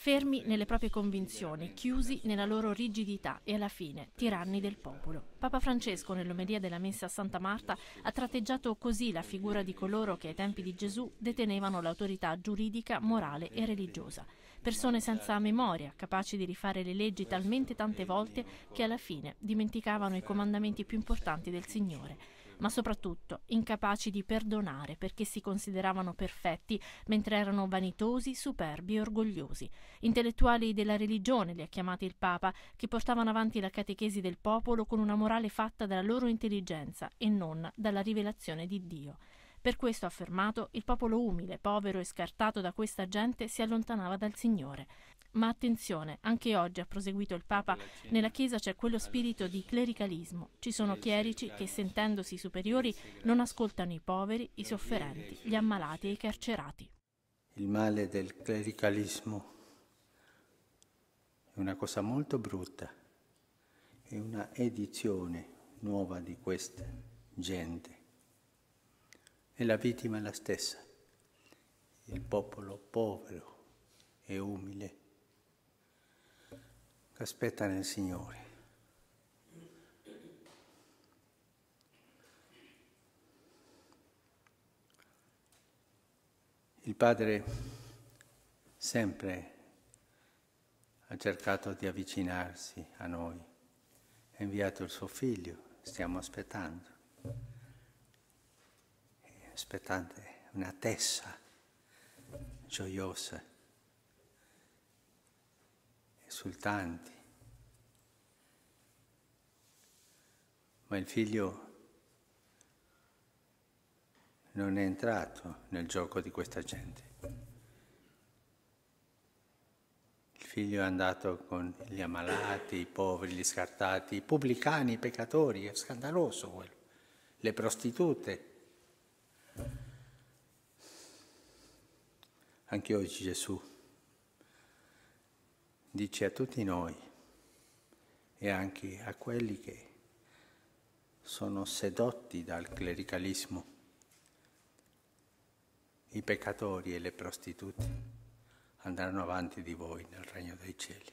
Fermi nelle proprie convinzioni, chiusi nella loro rigidità e alla fine tiranni del popolo. Papa Francesco nell'omelia della messa a Santa Marta ha tratteggiato così la figura di coloro che ai tempi di Gesù detenevano l'autorità giuridica, morale e religiosa. Persone senza memoria, capaci di rifare le leggi talmente tante volte che alla fine dimenticavano i comandamenti più importanti del Signore ma soprattutto incapaci di perdonare perché si consideravano perfetti mentre erano vanitosi, superbi e orgogliosi. Intellettuali della religione li ha chiamati il Papa, che portavano avanti la catechesi del popolo con una morale fatta dalla loro intelligenza e non dalla rivelazione di Dio. Per questo, ha affermato, il popolo umile, povero e scartato da questa gente si allontanava dal Signore. Ma attenzione, anche oggi, ha proseguito il Papa, nella Chiesa c'è quello spirito di clericalismo. Ci sono chierici che, sentendosi superiori, non ascoltano i poveri, i sofferenti, gli ammalati e i carcerati. Il male del clericalismo è una cosa molto brutta, è una edizione nuova di questa gente e la vittima è la stessa, il popolo povero e umile che aspetta nel Signore. Il padre sempre ha cercato di avvicinarsi a noi, ha inviato il suo figlio, stiamo aspettando aspettante, una tessa gioiosa, esultanti. Ma il figlio non è entrato nel gioco di questa gente. Il figlio è andato con gli ammalati, i poveri, gli scartati, i pubblicani, i peccatori, è scandaloso quello, le prostitute. Anche oggi Gesù dice a tutti noi e anche a quelli che sono sedotti dal clericalismo, i peccatori e le prostitute andranno avanti di voi nel regno dei cieli.